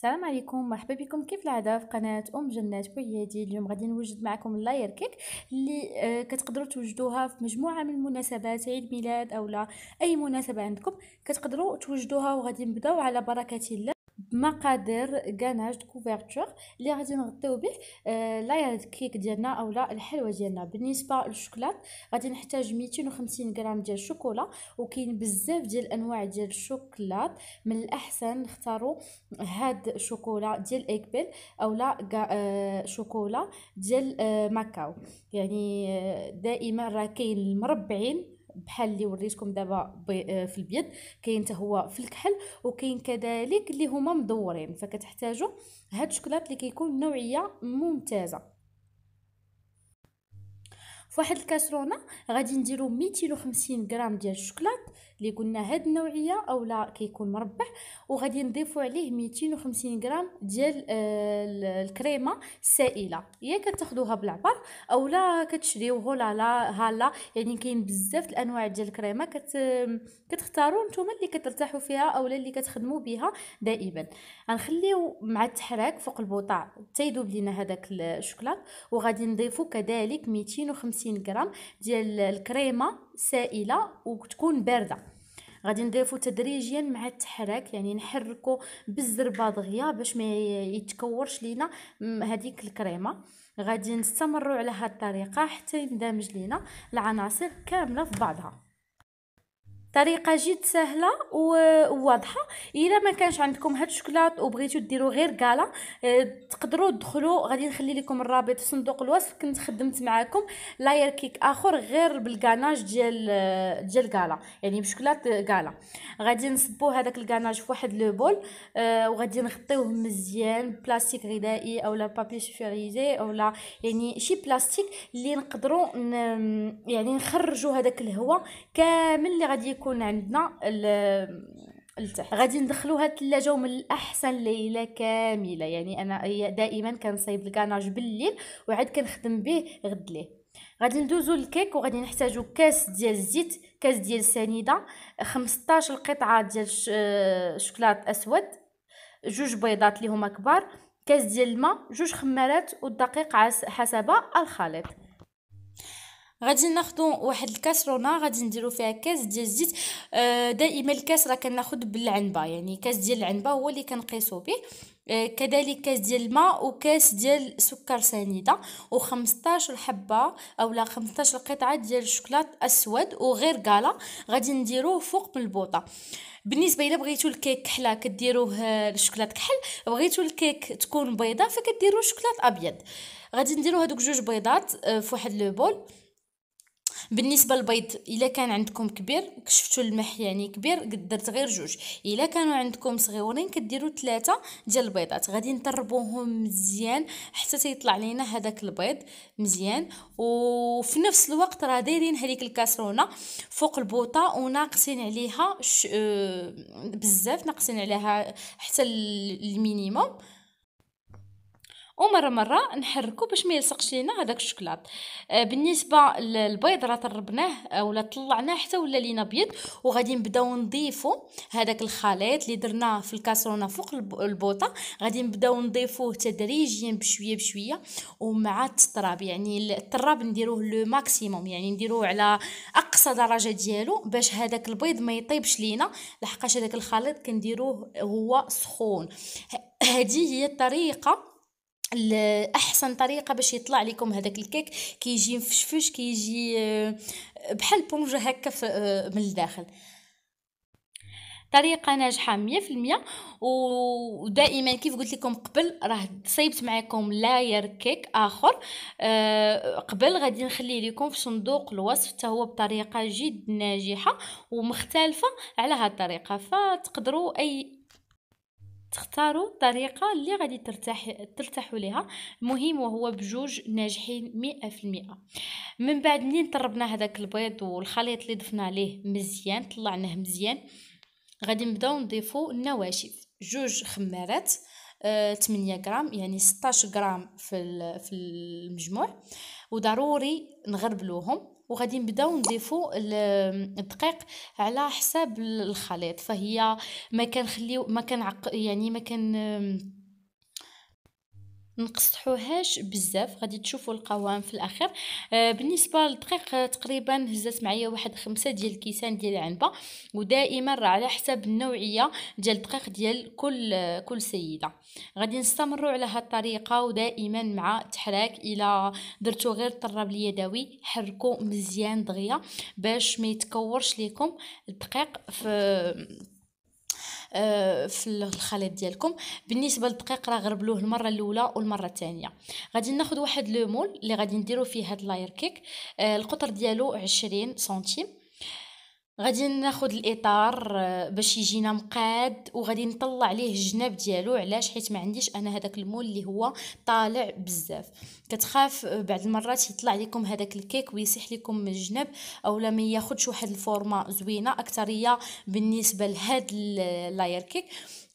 السلام عليكم مرحبا بكم كيف العاده في قناه ام جنات بويادي اليوم غادي نوجد معكم اللاير كيك اللي آه، كتقدروا توجدوها في مجموعه من المناسبات عيد ميلاد اولا اي مناسبه عندكم كتقدروا توجدوها وغادي نبداو على بركه الله بمقادير كاناج كوفرتور اللي غادي نغطيو به آه، لايرد كيك ديالنا اولا الحلوى ديالنا بالنسبه للشوكولات غادي نحتاج 250 غرام ديال الشوكولا وكاين بزاف ديال الانواع ديال الشوكولات من الاحسن نختاروا هاد الشوكولا ديال ايكبل اولا آه، شوكولا ديال آه، ماكاو يعني دائما راه كاين المربعين بحال اللي وريتكم دابا آه، في البيض كاين هو في الكحل وكاين كذلك اللي هما مدورين فكتحتاجوا هاد الشوكولات اللي كيكون نوعيه ممتازه فواحد الكاسرونه غادي نديرو 250 غرام ديال الشوكولات اللي قلنا هاد النوعيه اولا كيكون مربح وغادي نضيفوا عليه 250 غرام ديال آه، الكريمه السائله يا كتاخذوها بالعبر اولا لا لا هالا يعني كاين بزاف الانواع ديال الكريمه كت كتختاروا نتوما اللي كترتاحوا فيها اولا اللي كتخدموا بها دائما غنخليو مع التحراك فوق البوطاع تيذوب لينا هذاك الشوكولات وغادي نضيفو كذلك 250 غرام ديال الكريمه سائله وتكون بارده غادي نضيفو تدريجيا مع التحراك يعني نحركو بالزربه دغيا باش ما يتكورش لينا هذيك الكريمه غادي نستمروا على هذه الطريقه حتى يندمج لينا العناصر كامله في بعضها طريقه جد سهله وواضحه الا ما كانش عندكم هاد الشوكولات وبغيتو ديروا غير كالا آه، تقدروا تدخلوا غادي نخلي لكم الرابط في صندوق الوصف كنت خدمت معاكم لاير كيك اخر غير بالكاناج ديال آه، ديال كالا يعني بشوكولات كالا غادي نصبوا هذاك الكاناج في واحد لو بول آه، وغادي نغطيوه مزيان بلاستيك غذائي اولا بابي او اولا يعني شي بلاستيك اللي نقدروا يعني نخرجوا هذاك الهواء كامل اللي غادي يكون عندنا التحت غادي ندخلوها الثلاجه ومن الاحسن ليله كامله يعني انا دائما كنصايب الكاناج بالليل وعاد كنخدم به غد ليه غادي ندوزو للكيك وغادي نحتاجو كاس ديال الزيت كاس ديال السنيده 15 قطعه ديال الشوكولات اسود جوج بيضات اللي هما كبار كاس ديال الماء جوج خمارات والدقيق حسب الخليط غادي ناخذ واحد الكاسرونه غادي نديرو فيها كاس ديال الزيت آه، دائما الكاس راه كناخذ بالعنبه يعني كاس ديال العنبه هو اللي كنقيسو به آه، كذلك كاس ديال الماء وكاس ديال سكر سنيده و15 حبه اولا 15 قطعه ديال الشوكولات اسود وغير كالا غادي نديروه فوق من البوطه بالنسبه الا بغيتو الكيك كحله كديروه آه، الشوكولات كحل بغيتو الكيك تكون بيضه فكديروا الشكلاط ابيض غادي نديروا هذوك جوج بيضات في واحد لو بول بالنسبه للبيض الا كان عندكم كبير كشفتوا المح يعني كبير قدرت غير جوج الا كانوا عندكم صغيورين كديروا ثلاثه ديال البيضات غادي نطربوهم مزيان حتى تيطلع لينا هذاك البيض مزيان وفي نفس الوقت راه دايرين هذيك الكاسرونه فوق البوطه وناقصين عليها ش... آه، بزاف ناقصين عليها حتى المينيموم ومره مره نحركو باش ما يلصقش لينا هذاك الشوكولاط آه، بالنسبه للبيض راه طربناه آه، ولا طلعناه حتى ولا لينا بيض وغادي نبداو نضيفو هذاك الخليط اللي درناه في الكاسرونه فوق البوطه غادي نبداو نضيفوه تدريجيا بشويه بشويه ومع التراب يعني التراب نديروه لو ماكسيموم يعني نديروه على اقصى درجه ديالو باش هذاك البيض ما يطيبش لينا لحقاش هذاك الخليط كنديروه هو سخون هذه هي الطريقه الاحسن طريقه باش يطلع لكم هذاك الكيك كيجي مفشفش كيجي آه، بحال بونجه هكا آه، من الداخل طريقه ناجحه مية المية ودائما كيف قلت لكم قبل راه صيبت معكم لاير كيك اخر أه قبل غادي نخليه لكم في صندوق الوصف حتى هو بطريقه جد ناجحه ومختلفه على هذه الطريقه فتقدروا اي تختاروا الطريقه اللي غادي ترتاح ترتاحوا ليها المهم وهو بجوج ناجحين مئة في المئة من بعد منين طربنا هذاك البيض والخليط اللي ضفنا عليه مزيان طلعناه مزيان غادي نبداو نضيفو النواشف جوج خمارات آه 8 غرام يعني 16 غرام في في المجموع وضروري نغربلوهم وغادي نبداو نضيفو الدقيق على حساب الخليط فهي ما كنخليو ما كنعق يعني ما كن نقصحوهاش بزاف غادي تشوفوا القوام في الاخر آه، بالنسبه للدقيق آه، تقريبا هزات معايا واحد خمسة ديال الكيسان ديال العنبه ودائما راه على حسب النوعيه ديال الدقيق ديال كل آه، كل سيده غادي نستمروا على هاد الطريقه ودائما مع تحراك الى درتو غير الطراب اليدوي حركوا مزيان دغيا باش ما يتكورش ليكم الدقيق في آه، في الخليط ديالكم بالنسبه للدقيق راه غربلوه المره الاولى والمره الثانيه غادي ناخذ واحد لو مول اللي غادي نديرو فيه هاد لاير كيك آه، القطر ديالو 20 سنتيم غادي ناخذ الاطار آه، باش يجينا مقاد وغادي نطلع ليه الجناب ديالو علاش حيت ما عنديش انا هذاك المول اللي هو طالع بزاف كتخاف آه، بعض المرات يطلع لكم هذاك الكيك ويسيح لكم من الجناب اولا ما ياخذش واحد الفورما زوينه اكثريه بالنسبه لهاد اللاير آه، كيك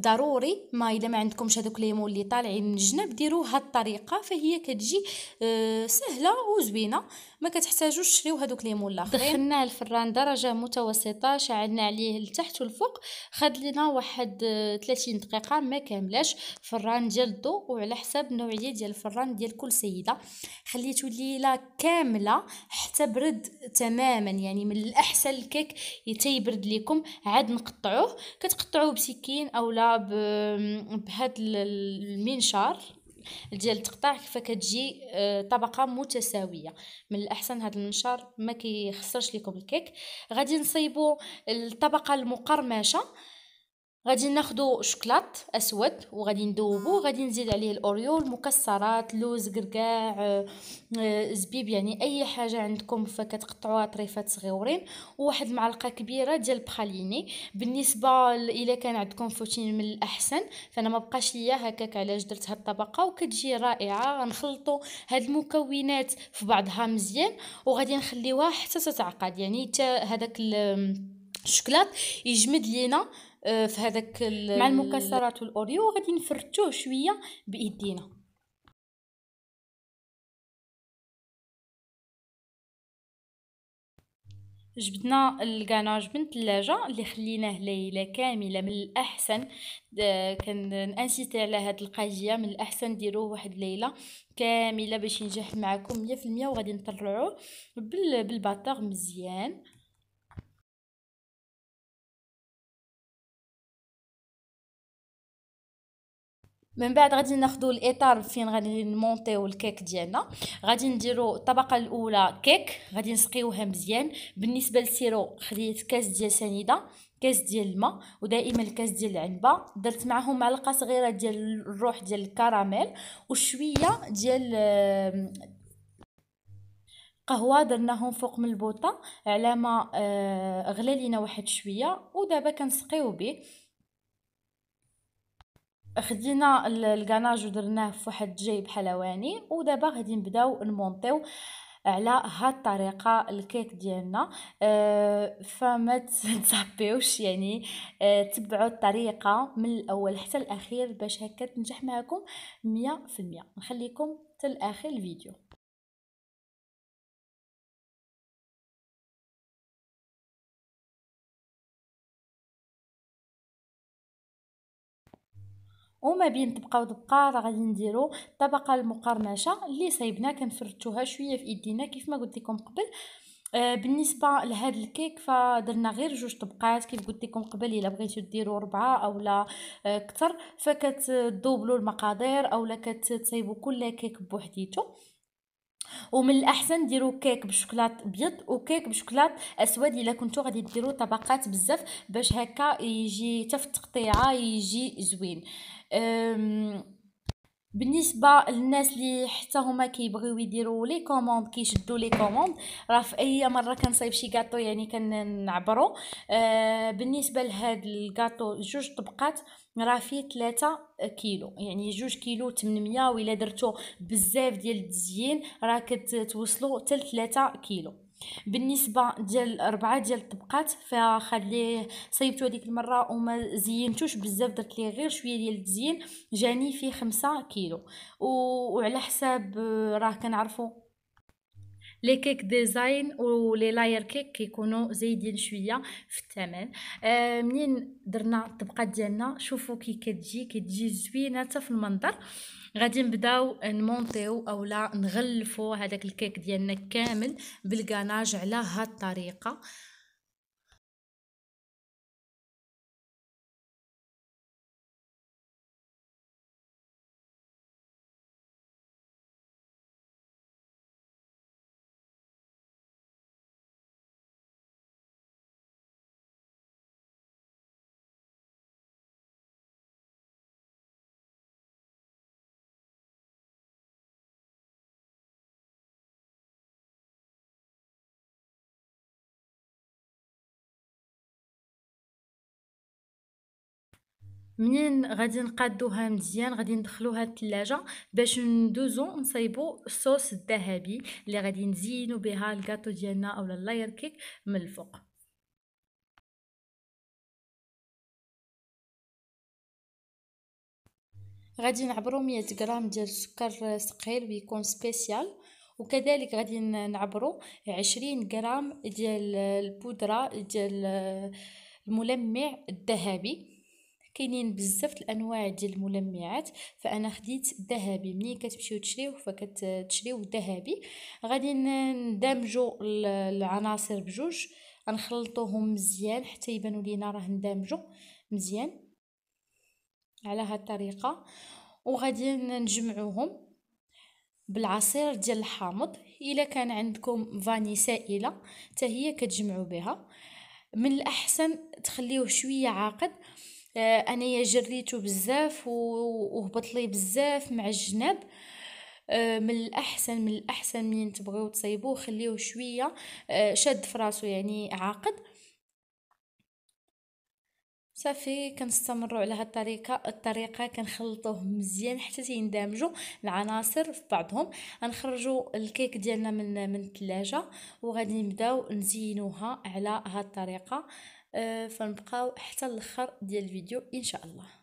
ضروري ما الا ما عندكمش هذوك ليمون اللي طالعين من الجناب ديروا هاد الطريقه فهي كتجي آه، سهله وزوينه ما كتحتاجوش تشريو هذوك ليمون الاخرين دخلناه الفران درجه متوسطه شعلنا عليه لتحت والفوق خد لنا واحد 30 آه، دقيقه ما كاملاش فران ديال الضوء وعلى حساب النوعيه ديال الفران ديال كل سيده خليته ليله كامله حتى برد تماما يعني من الاحسن الكيك يتيبرد ليكم عاد نقطعوه كتقطعوه بسكين اولا ب بهاد المنشار ديال التقطاع كيف كتجي آه، طبقه متساويه من الاحسن هذا المنشار ما كيخسرش لكم الكيك غادي نصيبوا الطبقه المقرمشه غادي ناخدو شوكلاط اسود وغادي ندوبو غادي نزيد عليه الاوريو المكسرات لوز قرقاع آه، آه، زبيب يعني اي حاجه عندكم فكتقطعوها طريفات صغيورين وواحد معلقه كبيره ديال البخاليني بالنسبه الا كان عندكم فوتين من الاحسن فانا ما بقاش ليا هكاك علاش درت هاد الطبقه وكتجي رائعه غنخلطوا هاد المكونات في بعضها مزيان وغادي نخليوها حتى تتعقد يعني حتى هذاك الشوكلاط يجمد لينا آه، في هذاك مع المكسرات والاوريو غادي نفرتوه شويه بايدينا جبدنا الكاناج من الثلاجة اللي خليناه ليلة كاملة من الأحسن آه، انسيتي على هاد القضية من الأحسن ديروه واحد ليلة كاملة باش ينجح معكم مية وغادي نطلعوه بالباتاغ مزيان من بعد غادي ناخذ الاطار فين غادي نمونطيو الكيك ديالنا غادي نديرو الطبقه الاولى كيك غادي نسقيوها مزيان بالنسبه للسيرو خديت كاس ديال سنيده كاس ديال الماء ودائما الكاس ديال العنبه درت معهم معلقه صغيره ديال الروح ديال الكراميل وشويه ديال قهوه درناهم فوق من البوطه على ما آه، غلا لينا واحد شويه ودابا كنسقيو به خدينا الكاناج ودرناه في واحد جيب حلواني ودابا غادي نبداو نمونطيو على هاد الطريقه الكيك ديالنا أه فما تزابيوش يعني أه تبعوا الطريقه من الاول حتى الاخير باش هكا تنجح معكم 100% نخليكم حتى الاخر الفيديو وما بين طبقه وطبقه راه غادي نديرو الطبقه المقرمشه اللي صايبنا كنفرتوها شويه في ايدينا كيف ما قلت لكم قبل آه بالنسبه لهذا الكيك فدرنا غير جوج طبقات كيف قلت لكم قبل الا بغيتو ديروا ربعه اولا آه، اكثر فكتدوبلوا المقادير اولا كتصايبوا كل كيك بوحديتو ومن الاحسن ديروا كيك بشوكولات ابيض وكيك بشوكولات اسود الا كنتو غادي ديروا طبقات بزاف باش هكا يجي حتى في التقطيعه يجي زوين بالنسبه للناس اللي حتى هما كيبغيو يديروا لي كوموند كيشدوا لي كوموند راه في اي مره كنصايب شي كاطو يعني كنعبرو آه بالنسبه لهاد الكاطو جوج طبقات راه فيه 3 كيلو يعني جوج كيلو 800 و الا درتو بزاف ديال التزيين راه كتوصلوا حتى 3 كيلو بالنسبه ديال اربعه ديال الطبقات فخليه صيبته هذيك المره وما زينتوش بزاف درت ليه غير شويه ديال التزيين جاني فيه خمسة كيلو وعلى حساب آه، راه كنعرفوا لي كيك ديزاين ولي لاير كيك كيكونوا زايدين شويه في الثمن آه منين درنا الطبقه ديالنا شوفوا كي كتجي كتجي زوينه حتى في المنظر غادي نبداو نمونطيو اولا نغلفو هذاك الكيك ديالنا كامل بالكاناج على هاد الطريقه منين غادي نقادوها مزيان غادي ندخلوها الثلاجة باش ندوزو نصايبو الصوص الذهبي اللي غادي نزينو بها الكاطو ديالنا اولا اللاير كيك من الفوق غادي نعبرو مية غرام ديال السكر ثقيل ويكون سبيسيال وكذلك غادي نعبرو عشرين غرام ديال البودره ديال الملمع الذهبي كاينين بزاف الانواع ديال الملمعات فانا خديت ذهبي ملي كتمشيو تشريوه فكتشريو ذهبي غادي ندمجوا العناصر بجوج غنخلطوهم مزيان حتى يبانوا لينا راه ندمجوا مزيان على هاد الطريقه وغادي نجمعوهم بالعصير ديال الحامض الا كان عندكم فاني سائله حتى هي كتجمعوا بها من الاحسن تخليوه شويه عاقد آه، انايا جريته بزاف وهبط لي بزاف مع الجناب آه، من الاحسن من الاحسن منين تبغيو تصيبوه خليوه شويه آه، شاد فراسو يعني عاقد صافي كنستمروا على هاد الطريقه الطريقه كنخلطوه مزيان حتى تيندمجوا العناصر في بعضهم نخرجوا الكيك ديالنا من من الثلاجه وغادي نبداو نزينوها على هاد الطريقه آه، فنبقاو حتى الاخر ديال الفيديو ان شاء الله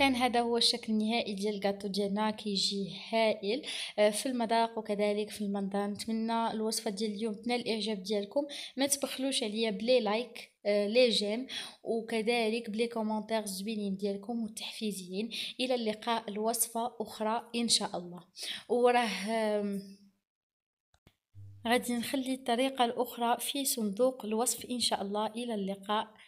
كان هذا هو الشكل النهائي ديال الكاطو ديالنا كيجي هائل آه، في المذاق وكذلك في المنظر نتمنى الوصفه ديال اليوم تنال الاعجاب ديالكم ما تبخلوش عليا بلي لايك آه، لي جيم وكذلك بلي كومونتير زوينين ديالكم والتحفيزيين الى اللقاء الوصفه اخرى ان شاء الله وراه غادي نخلي الطريقه الاخرى في صندوق الوصف ان شاء الله الى اللقاء